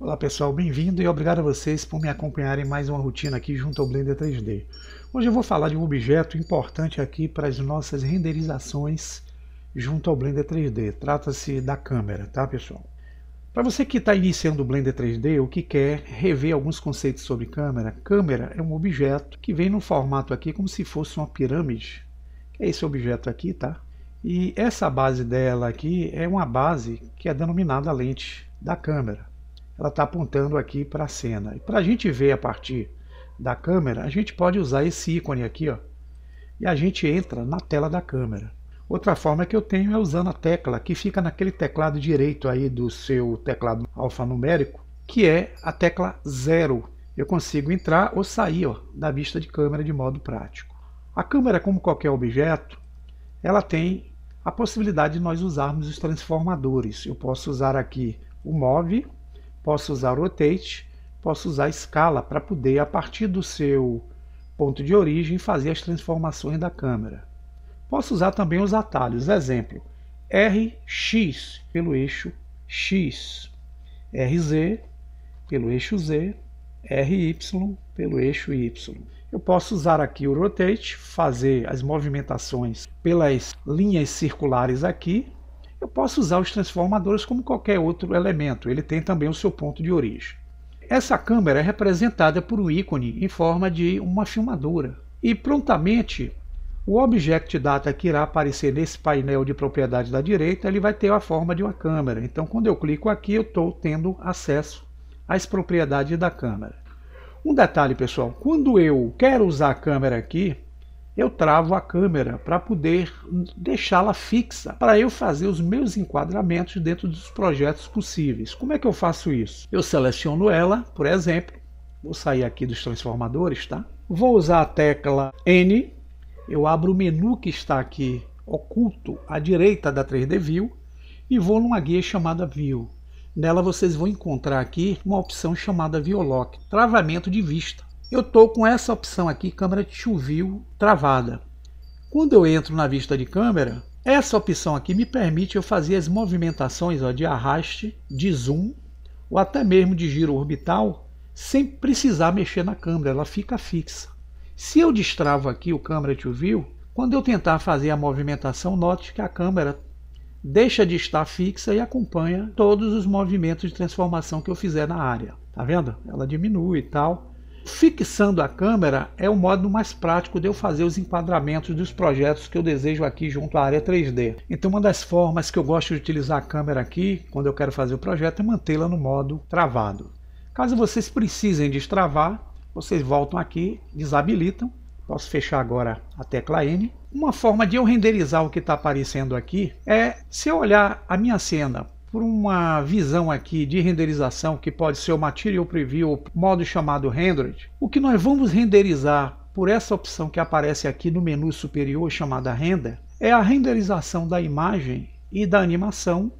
Olá pessoal, bem-vindo e obrigado a vocês por me acompanharem mais uma rotina aqui junto ao Blender 3D. Hoje eu vou falar de um objeto importante aqui para as nossas renderizações junto ao Blender 3D. Trata-se da câmera, tá pessoal? Para você que está iniciando o Blender 3D ou que quer rever alguns conceitos sobre câmera, câmera é um objeto que vem no formato aqui como se fosse uma pirâmide, que é esse objeto aqui, tá? E essa base dela aqui é uma base que é denominada lente da câmera ela está apontando aqui para a cena. E para a gente ver a partir da câmera, a gente pode usar esse ícone aqui, ó, e a gente entra na tela da câmera. Outra forma que eu tenho é usando a tecla que fica naquele teclado direito aí do seu teclado alfanumérico, que é a tecla zero. Eu consigo entrar ou sair ó, da vista de câmera de modo prático. A câmera, como qualquer objeto, ela tem a possibilidade de nós usarmos os transformadores. Eu posso usar aqui o Move, Posso usar rotate, posso usar escala para poder, a partir do seu ponto de origem, fazer as transformações da câmera. Posso usar também os atalhos. Exemplo, RX pelo eixo X, RZ pelo eixo Z, RY pelo eixo Y. Eu posso usar aqui o rotate, fazer as movimentações pelas linhas circulares aqui, eu posso usar os transformadores como qualquer outro elemento, ele tem também o seu ponto de origem. Essa câmera é representada por um ícone em forma de uma filmadora. E prontamente, o Object Data que irá aparecer nesse painel de propriedade da direita, ele vai ter a forma de uma câmera. Então, quando eu clico aqui, eu estou tendo acesso às propriedades da câmera. Um detalhe, pessoal, quando eu quero usar a câmera aqui, eu travo a câmera para poder deixá-la fixa, para eu fazer os meus enquadramentos dentro dos projetos possíveis. Como é que eu faço isso? Eu seleciono ela, por exemplo, vou sair aqui dos transformadores, tá? Vou usar a tecla N, eu abro o menu que está aqui oculto à direita da 3D View e vou numa guia chamada View. Nela vocês vão encontrar aqui uma opção chamada Violock, travamento de vista. Eu estou com essa opção aqui, câmera de chuvio travada. Quando eu entro na vista de câmera, essa opção aqui me permite eu fazer as movimentações ó, de arraste, de zoom ou até mesmo de giro orbital sem precisar mexer na câmera, ela fica fixa. Se eu destravo aqui o câmera to view, quando eu tentar fazer a movimentação, note que a câmera deixa de estar fixa e acompanha todos os movimentos de transformação que eu fizer na área. Tá vendo? Ela diminui e tal. Fixando a câmera é o modo mais prático de eu fazer os enquadramentos dos projetos que eu desejo aqui junto à área 3D. Então uma das formas que eu gosto de utilizar a câmera aqui, quando eu quero fazer o projeto, é mantê-la no modo travado. Caso vocês precisem destravar, vocês voltam aqui, desabilitam. Posso fechar agora a tecla N. Uma forma de eu renderizar o que está aparecendo aqui é, se eu olhar a minha cena por uma visão aqui de renderização que pode ser o Material Preview, o modo chamado Rendered, o que nós vamos renderizar por essa opção que aparece aqui no menu superior chamada Render, é a renderização da imagem e da animação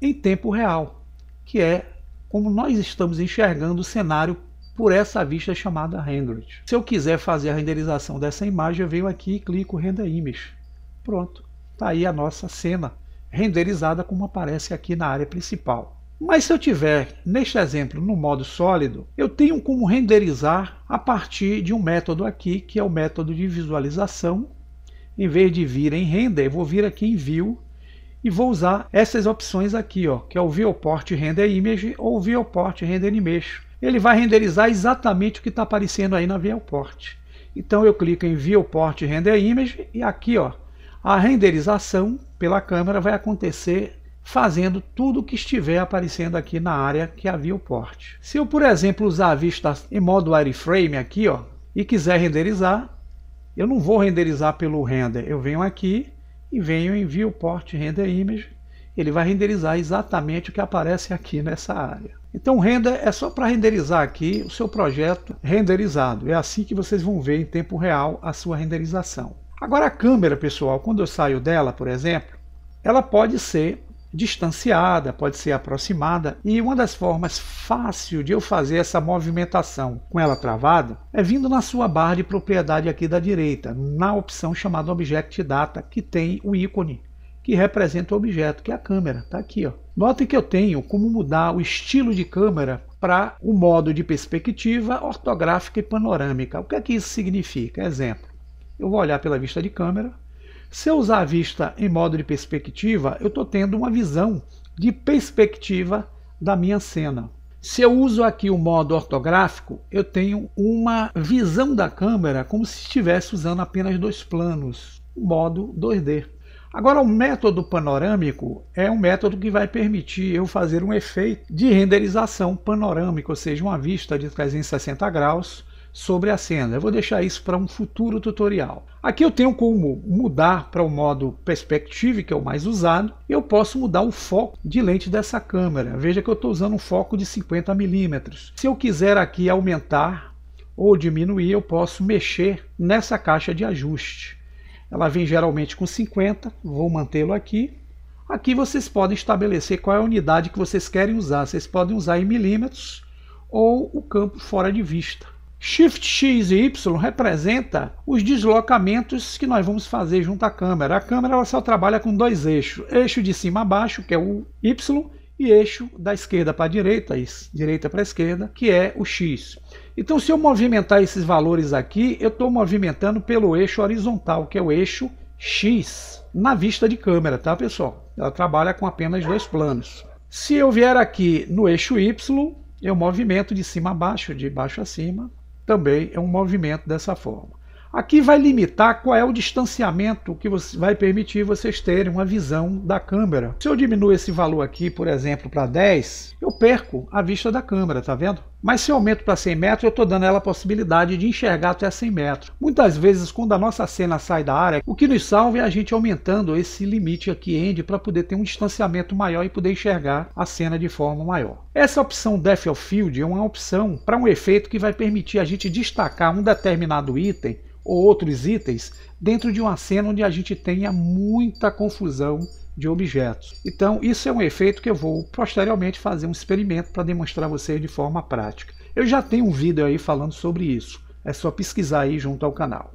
em tempo real, que é como nós estamos enxergando o cenário por essa vista chamada Rendered. Se eu quiser fazer a renderização dessa imagem, eu venho aqui e clico Render Image. Pronto, está aí a nossa cena renderizada como aparece aqui na área principal. Mas se eu tiver, neste exemplo, no modo sólido, eu tenho como renderizar a partir de um método aqui, que é o método de visualização. Em vez de vir em render, eu vou vir aqui em view e vou usar essas opções aqui, ó, que é o viewport render image ou viewport render image. Ele vai renderizar exatamente o que está aparecendo aí na viewport. Então eu clico em viewport render image e aqui, ó, a renderização pela câmera vai acontecer fazendo tudo o que estiver aparecendo aqui na área que havia o porte. Se eu, por exemplo, usar a vista em modo wireframe aqui ó, e quiser renderizar, eu não vou renderizar pelo render, eu venho aqui e venho em Viewport Render Image, ele vai renderizar exatamente o que aparece aqui nessa área. Então render é só para renderizar aqui o seu projeto renderizado, é assim que vocês vão ver em tempo real a sua renderização. Agora, a câmera, pessoal, quando eu saio dela, por exemplo, ela pode ser distanciada, pode ser aproximada, e uma das formas fácil de eu fazer essa movimentação com ela travada é vindo na sua barra de propriedade aqui da direita, na opção chamada Object Data, que tem o ícone que representa o objeto, que é a câmera, tá aqui, ó. Note que eu tenho como mudar o estilo de câmera para o modo de perspectiva ortográfica e panorâmica. O que é que isso significa? Exemplo eu vou olhar pela vista de câmera. Se eu usar a vista em modo de perspectiva, eu estou tendo uma visão de perspectiva da minha cena. Se eu uso aqui o modo ortográfico, eu tenho uma visão da câmera como se estivesse usando apenas dois planos, o modo 2D. Agora, o método panorâmico é um método que vai permitir eu fazer um efeito de renderização panorâmica, ou seja, uma vista de 360 graus sobre a cena. Eu vou deixar isso para um futuro tutorial. Aqui eu tenho como mudar para o modo Perspective, que é o mais usado. Eu posso mudar o foco de lente dessa câmera. Veja que eu estou usando um foco de 50 milímetros. Se eu quiser aqui aumentar ou diminuir, eu posso mexer nessa caixa de ajuste. Ela vem geralmente com 50, vou mantê-lo aqui. Aqui vocês podem estabelecer qual é a unidade que vocês querem usar. Vocês podem usar em milímetros ou o campo fora de vista. Shift X e Y representa os deslocamentos que nós vamos fazer junto à câmera. A câmera ela só trabalha com dois eixos, eixo de cima a baixo, que é o Y, e eixo da esquerda para a direita, direita para a esquerda, que é o X. Então, se eu movimentar esses valores aqui, eu estou movimentando pelo eixo horizontal, que é o eixo X, na vista de câmera, tá, pessoal? Ela trabalha com apenas dois planos. Se eu vier aqui no eixo Y, eu movimento de cima a baixo, de baixo a cima, também é um movimento dessa forma. Aqui vai limitar qual é o distanciamento que você vai permitir vocês terem uma visão da câmera. Se eu diminuo esse valor aqui, por exemplo, para 10, eu perco a vista da câmera, tá vendo? Mas se eu aumento para 100 metros, eu estou dando ela a possibilidade de enxergar até 100 metros. Muitas vezes, quando a nossa cena sai da área, o que nos salva é a gente aumentando esse limite aqui, end, para poder ter um distanciamento maior e poder enxergar a cena de forma maior. Essa opção Depth of Field é uma opção para um efeito que vai permitir a gente destacar um determinado item ou outros itens dentro de uma cena onde a gente tenha muita confusão de objetos. Então, isso é um efeito que eu vou posteriormente fazer um experimento para demonstrar a vocês de forma prática. Eu já tenho um vídeo aí falando sobre isso. É só pesquisar aí junto ao canal.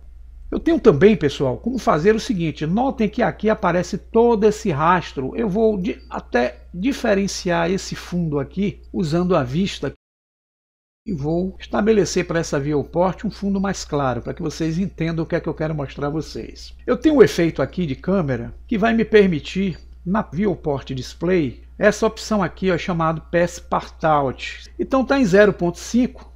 Eu tenho também, pessoal, como fazer o seguinte. Notem que aqui aparece todo esse rastro. Eu vou até diferenciar esse fundo aqui usando a vista e vou estabelecer para essa viewport um fundo mais claro, para que vocês entendam o que é que eu quero mostrar a vocês. Eu tenho um efeito aqui de câmera que vai me permitir, na viewport display, essa opção aqui é chamado Pass Partout. Então está em 0.5.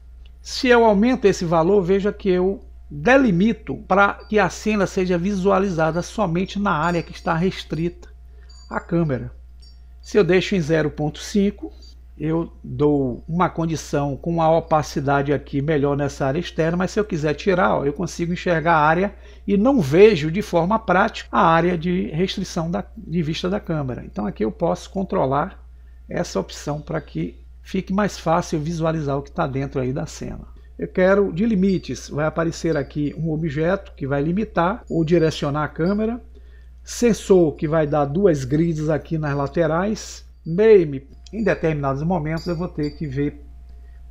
Se eu aumento esse valor, veja que eu delimito para que a cena seja visualizada somente na área que está restrita à câmera. Se eu deixo em 0.5, eu dou uma condição com uma opacidade aqui melhor nessa área externa, mas se eu quiser tirar, ó, eu consigo enxergar a área e não vejo de forma prática a área de restrição da, de vista da câmera. Então aqui eu posso controlar essa opção para que fique mais fácil visualizar o que está dentro aí da cena. Eu quero de limites, vai aparecer aqui um objeto que vai limitar ou direcionar a câmera, sensor que vai dar duas grids aqui nas laterais, name em determinados momentos eu vou ter que ver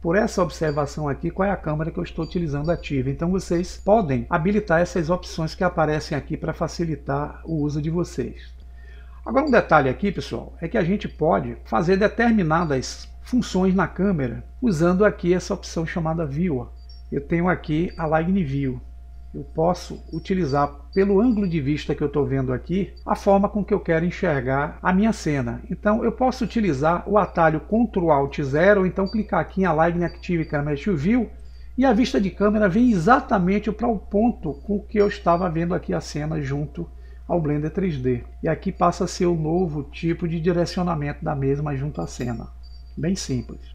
por essa observação aqui qual é a câmera que eu estou utilizando ativa. Então vocês podem habilitar essas opções que aparecem aqui para facilitar o uso de vocês. Agora um detalhe aqui, pessoal, é que a gente pode fazer determinadas funções na câmera usando aqui essa opção chamada Viewer. Eu tenho aqui a Line View eu posso utilizar pelo ângulo de vista que eu estou vendo aqui, a forma com que eu quero enxergar a minha cena. Então eu posso utilizar o atalho Ctrl Alt 0, ou então clicar aqui em Align Active Camera to View, e a vista de câmera vem exatamente para o ponto com que eu estava vendo aqui a cena junto ao Blender 3D. E aqui passa a ser o novo tipo de direcionamento da mesma junto à cena. Bem simples.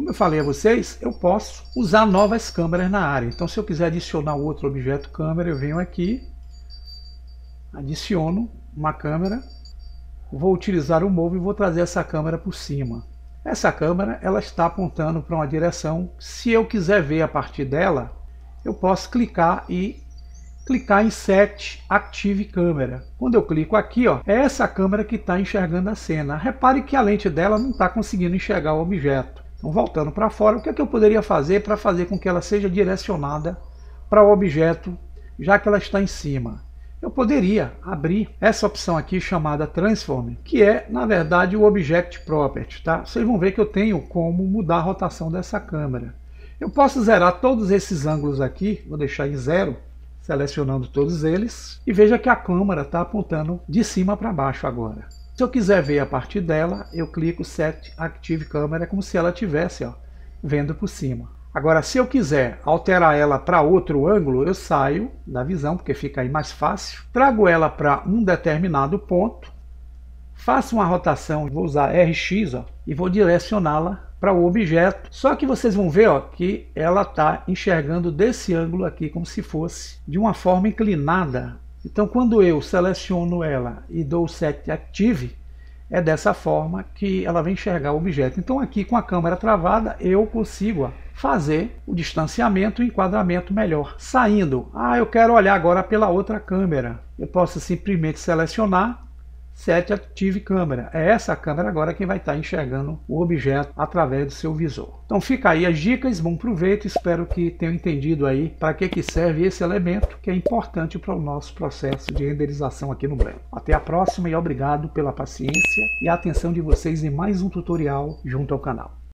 Como eu falei a vocês, eu posso usar novas câmeras na área. Então, se eu quiser adicionar outro objeto câmera, eu venho aqui, adiciono uma câmera, vou utilizar o Move e vou trazer essa câmera por cima. Essa câmera ela está apontando para uma direção. Se eu quiser ver a partir dela, eu posso clicar e clicar em Set Active Câmera. Quando eu clico aqui, ó, é essa câmera que está enxergando a cena. Repare que a lente dela não está conseguindo enxergar o objeto. Então, voltando para fora, o que, é que eu poderia fazer para fazer com que ela seja direcionada para o objeto, já que ela está em cima? Eu poderia abrir essa opção aqui chamada Transform, que é, na verdade, o Object Property. Tá? Vocês vão ver que eu tenho como mudar a rotação dessa câmera. Eu posso zerar todos esses ângulos aqui, vou deixar em zero, selecionando todos eles, e veja que a câmera está apontando de cima para baixo agora. Se eu quiser ver a partir dela, eu clico Set Active Camera, é como se ela tivesse ó, vendo por cima. Agora, se eu quiser alterar ela para outro ângulo, eu saio da visão, porque fica aí mais fácil. Trago ela para um determinado ponto, faço uma rotação, vou usar RX ó, e vou direcioná-la para o objeto. Só que vocês vão ver ó, que ela está enxergando desse ângulo aqui, como se fosse de uma forma inclinada então, quando eu seleciono ela e dou Set Active, é dessa forma que ela vai enxergar o objeto. Então, aqui com a câmera travada, eu consigo fazer o distanciamento e enquadramento melhor. Saindo, ah, eu quero olhar agora pela outra câmera. Eu posso simplesmente selecionar Set Active Câmera. É essa câmera agora quem vai estar tá enxergando o objeto através do seu visor. Então fica aí as dicas, bom proveito, espero que tenham entendido aí para que, que serve esse elemento que é importante para o nosso processo de renderização aqui no Blender. Até a próxima e obrigado pela paciência e atenção de vocês em mais um tutorial junto ao canal.